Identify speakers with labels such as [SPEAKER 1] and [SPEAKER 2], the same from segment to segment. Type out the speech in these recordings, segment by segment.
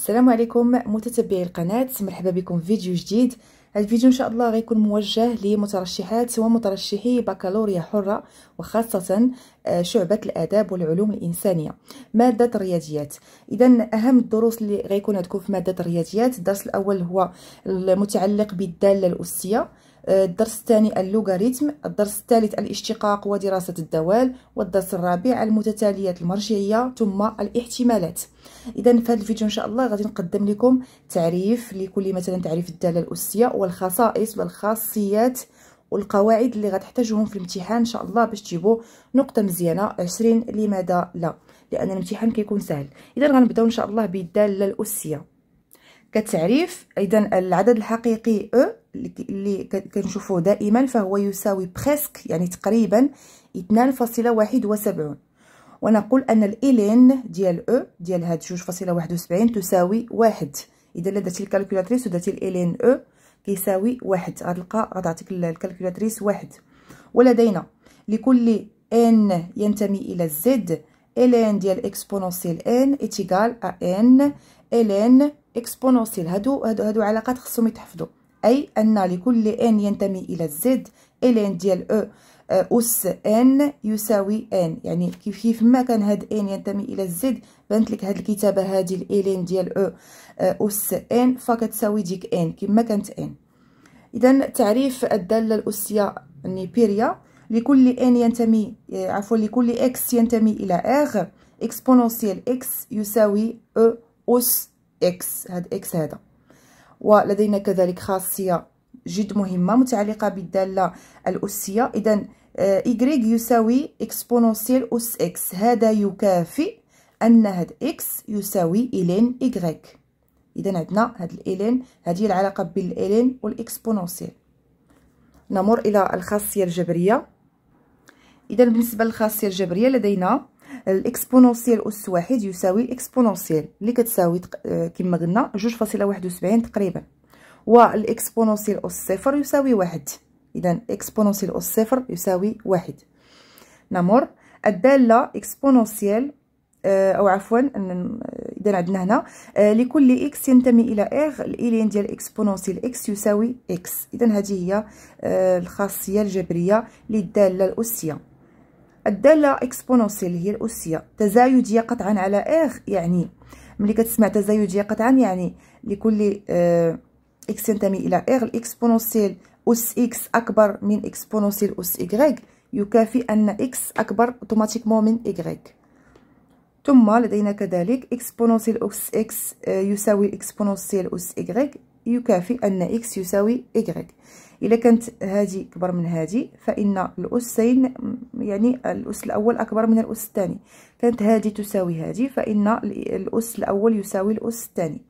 [SPEAKER 1] السلام عليكم متتبعي القناه مرحبا بكم في فيديو جديد هذا الفيديو ان شاء الله غيكون موجه لمترشحات ومترشحي بكالوريا حره وخاصه آه، شعبه الاداب والعلوم الانسانيه ماده الرياضيات اذا اهم الدروس اللي غيكون عندكم في ماده الرياضيات الدرس الاول هو المتعلق بالداله الاسيه الدرس الثاني اللوغاريتم الدرس الثالث الاشتقاق ودراسة الدوال والدرس الرابع المتتاليات المرجعية ثم الاحتمالات اذا في هذا الفيديو ان شاء الله غادي نقدم لكم تعريف لكل مثلا تعريف الدالة الأسية والخصائص والخاصيات والقواعد اللي غتحتاجوهم في الامتحان ان شاء الله باش تجيبوا نقطه مزيانه 20 لماذا لا لان الامتحان كيكون سهل اذا غنبداو ان شاء الله بالداله الاسيه كتعريف اذا العدد الحقيقي او اللي كنشوفوه دائما فهو يساوي بريسك يعني تقريبا 2.71 ونقول ان الالين ديال او ديال هاد 2.71 تساوي واحد اذا لا درتي الكالكولاتريس ودرتي الالين او كيساوي واحد غتلقى غتعطيك الكالكولاتريس واحد ولدينا لكل ان ينتمي الى الزد الين ديال اكسبونونسيال ان اتيكال ا ان الين اكسبونونسيال هادو هادو, هادو علاقات خصهم يتحفظوا أي أن لكل n ينتمي إلى الزد ln ديال e، أو أه، أس n يساوي n يعني كيف كيف ما كان هاد n ينتمي إلى الزد بانت لك هاد الكتابة هادي الالين ديال e، أو أه، أس n فكتساوي ديك n كما كانت n إذا تعريف الدالة الأسية النيبيريا لكل n ينتمي أه، عفوا لكل x ينتمي إلى r اكسبونونسيال x يساوي أو e أس x هاد x هذا ولدينا كذلك خاصية جد مهمة متعلقة بالدالة الأسية إذا آه، Y يساوي إكسبونونسيال أس إكس هذا يكافئ أن هاد إكس يساوي إلين إكغيك إذا عندنا هاد الإلين هذه العلاقة بين الإلين والإكسبونونسيال نمر إلى الخاصية الجبرية إذا بالنسبة للخاصية الجبرية لدينا الاكسبونونسييل اس واحد يساوي الاكسبونونسييل اللي كتساوي كما قلنا جوج فاصلة واحد وسبعين تقريبا والاكسبونونسييل اس صفر يساوي واحد اذا اكسبونونسييل اس صفر يساوي واحد نمر الداله اكسبونونسييل او عفوا اذا عندنا هنا لكل اكس ينتمي الى اغ الالين ديال اكسبونونسيال اكس يساوي اكس اذا هذه هي الخاصيه الجبريه للداله الاسيه الدالة إكسبونونسيل هي الأسية تزايدية قطعا على إخ يعني ملي كتسمع تزايدية قطعا يعني لكل آه إكس ينتمي إلى إخ الإكسبونونسيل أس إكس أكبر من إكسبونونسيل أس إكغيك يكافي أن إكس أكبر أوتوماتيكمون من إكغيك ثم لدينا كذلك إكسبونونسيل أس إكس آه، يساوي إكسبونونسيل أس إكغيك يكافي أن إكس يساوي إكغيك الا كانت هذه كبر من هذه فان الاسين يعني الاس الاول اكبر من الاس الثاني كانت هذه تساوي هذه فان الاس الاول يساوي الاس الثاني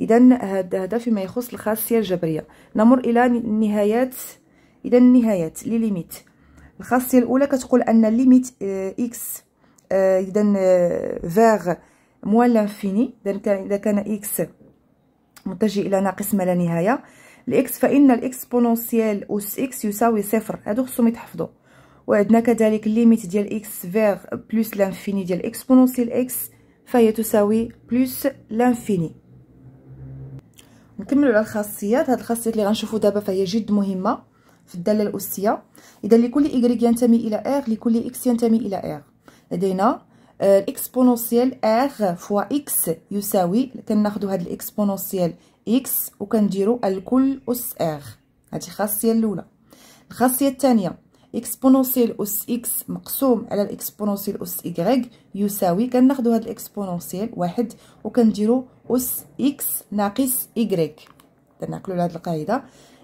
[SPEAKER 1] اذا هذا هذا فيما يخص الخاصيه الجبريه نمر الى النهايات اذا النهايات لي ليميت الخاصيه الاولى كتقول ان ليميت آه، اكس آه، اذا آه، فيغ موان لانفيني اذا كان اذا كان اكس متجه الى ناقص ما لا نهايه الإكس فإن الإكسبونونسيال أوس إكس يساوي صفر هادو خصهم يتحفظوا وعندنا كذلك ليميت ديال إكس فيغ بلس لانفيني ديال إكسبونونسيال إكس فهي تساوي بلس لانفيني نكملوا على الخاصيات هاد الخاصيات اللي غنشوفوا دابا فهي جد مهمه في الداله الاسيه اذا لكل y ينتمي الى r لكل x ينتمي الى r لدينا آه، الاكسبونونسيال r فوا x يساوي كناخذوا هاد الاكسبونونسيال اكس وكنديروا الكل اس ار هذه الخاصيه الاولى الخاصيه الثانيه اكسبونونسيال اس اكس مقسوم على الاكسبونونسيال اس ايغريك يساوي كناخذوا هذا الاكسبونونسيال واحد وكنديروا اس اكس ناقص ايغريك تناقلوا لهاد القاعده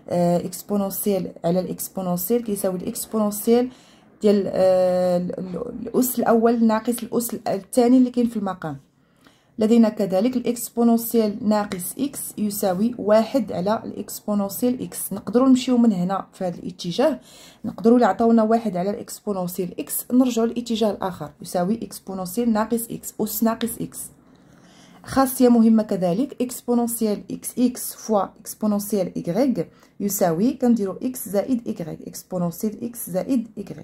[SPEAKER 1] آه، اكسبونونسيال على الاكسبونونسيال كيساوي الاكسبونونسيال ديال آه، الاس الاول ناقص الاس الثاني اللي كاين في المقام لدينا كذلك الاكسبونونسيال ناقص اكس يساوي واحد على الاكسبونونسيال اكس نقدروا نمشيو من هنا في هذا الاتجاه نقدروا اللي عطاونا واحد على الاكسبونونسيال اكس نرجعوا للاتجاه الاخر يساوي اكسبونونسيال ناقص اكس اس ناقص اكس خاصيه مهمه كذلك اكسبونونسيال اكس اكس فوا اكسبونونسيال y يساوي كنديروا اكس زائد y اكسبونونسيال اكس زائد y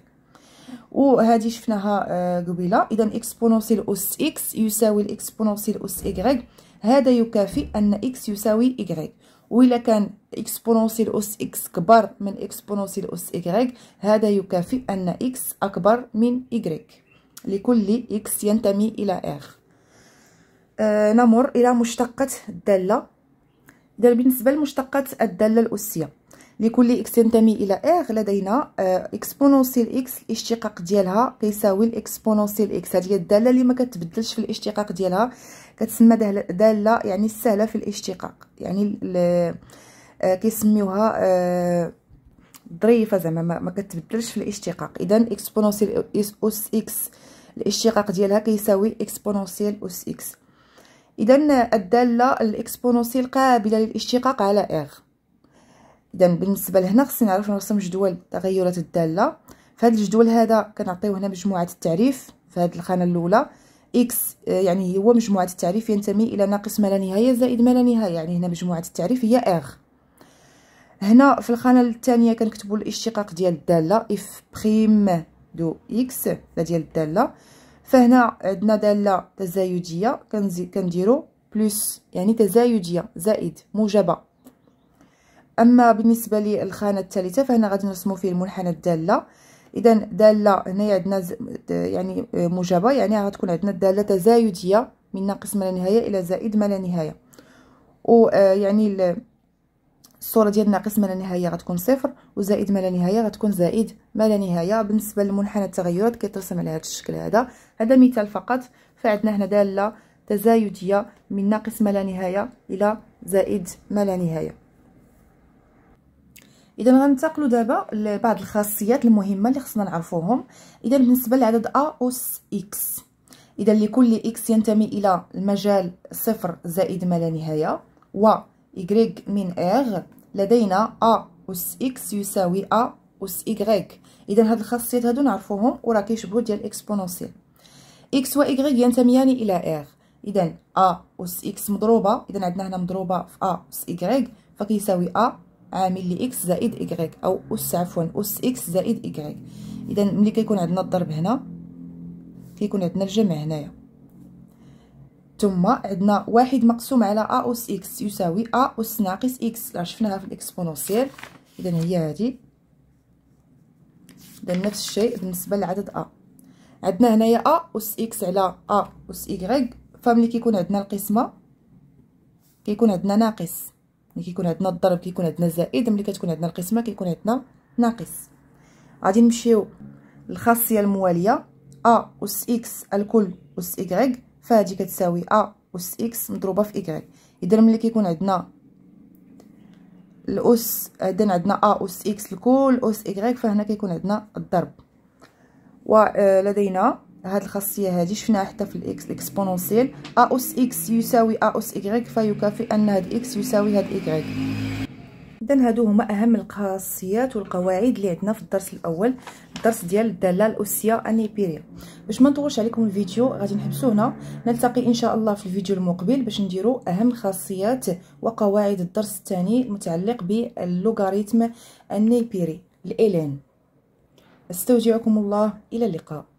[SPEAKER 1] وهذه شفناها آه، قبيله اذا اكسبونونسيال اوس اكس يساوي الاكسبونونسيال اوس اي هذا يكافي ان اكس يساوي و وإلا كان اكسبونونسيال اوس اكس كبر من اكسبونونسيال اوس اي هذا يكافي ان اكس اكبر من اي لكل اكس ينتمي الى ار آه نمر الى مشتقات الداله اذا بالنسبه لمشتقات الداله الاسيه لكل اكس تنتمي الى اغ لدينا اكسبونونسيال آه، اكس الاشتقاق ديالها كيساوي الاكسبونونسيال اكس هذه هي الداله اللي ما كتبدلش في الاشتقاق ديالها كتسمى داله يعني السهله في الاشتقاق يعني آه، كيسميوها ظريفه آه، زعما ما كتبدلش في الاشتقاق اذا اكسبونونسيال اوس اكس الاشتقاق ديالها كيساوي اكسبونونسيال اوس اكس اذا الداله الاكسبونونسيال قابله للاشتقاق على اغ اذا بالنسبه لهنا خصني نعرف نرسم جدول تغيرات الداله فهاد الجدول هذا كنعطيو هنا مجموعه التعريف في هاد الخانه الاولى اكس آه، يعني هو مجموعه التعريف ينتمي الى ناقص ما لا نهايه زائد ما لا نهايه يعني هنا مجموعه التعريف هي اغ هنا في الخانه الثانيه كنكتبوا الاشتقاق ديال الداله اف بريم دو اكس ديال الداله فهنا عندنا داله تزايديه كنديروا بلس يعني تزايديه زائد موجبه اما بالنسبه للخانه الثالثه فهنا غادي نرسموا فيه المنحنى الداله اذا داله هنايا عندنا يعني آه، موجبه يعني غتكون عندنا الداله تزايديه من ناقص ما لا نهايه الى زائد ما لا نهايه ويعني آه، الصوره ديال ناقص ما لا نهايه غتكون صفر وزائد ما لا نهايه غتكون زائد ما لا نهايه بالنسبه لمنحنى التغيرات كيترسم على هذا الشكل هذا هذا مثال فقط فعندنا هنا داله تزايديه من ناقص ما لا نهايه الى زائد ما لا نهايه اذا غننتقلوا دابا لبعض الخاصيات المهمه اللي خصنا نعرفوهم اذا بالنسبه لعدد ا اوس اكس اذا لكل اكس ينتمي الى المجال صفر زائد ما لا نهايه و y من r لدينا ا أس اكس يساوي ا أس y إذا هاد الخاصيات هادو نعرفوهم وراه كيشبهو ديال اكسبونونسيل اكس و y ينتميان إلى r إذا ا أس اكس مضروبة إذا عندنا هنا مضروبة في ا أس y فكيساوي عامل لي اكس زائد ايكغيك او اس عفوا اس اكس زائد ايكغيك اذا ملي كيكون عندنا الضرب هنا كيكون عندنا الجمع هنايا ثم عندنا واحد مقسوم على ا اس اكس يساوي ا اس ناقص اكس راه شفناها في الاكسبونونسيال اذا هي هادي اذا نفس الشيء بالنسبه لعدد ا عندنا هنايا ا اس اكس على ا اس ايغريك فملي كيكون عندنا القسمه كيكون عندنا ناقص كيكون عندنا الضرب كيكون عندنا زائد ملي كتكون عندنا القسمه كيكون عندنا ناقص غادي نمشيو للخاصيه المواليه ا اس اكس الكل اس ايغريك فهادي كتساوي ا اس اكس مضروبه في ايغريك اذا ملي كيكون عندنا الاس اذا عندنا ا اس اكس الكل اس ايغريك فهنا كيكون عندنا الضرب ولدينا آه، هاد الخاصيه هادي شفناها حتى في الاكس إكسبونونسيل ا اس اكس يساوي ا اس إكغيك فيكافئ ان هاد اكس يساوي هاد إكغيك اذا هادو هما اهم الخاصيات والقواعد اللي عندنا في الدرس الاول الدرس ديال الداله الاسيه انيبيريا باش ما نطولش عليكم الفيديو غادي نحبسو هنا نلتقي ان شاء الله في الفيديو المقبل باش نديرو اهم الخاصيات وقواعد الدرس الثاني المتعلق باللوغاريتم النيبيري الالين استودعكم الله الى اللقاء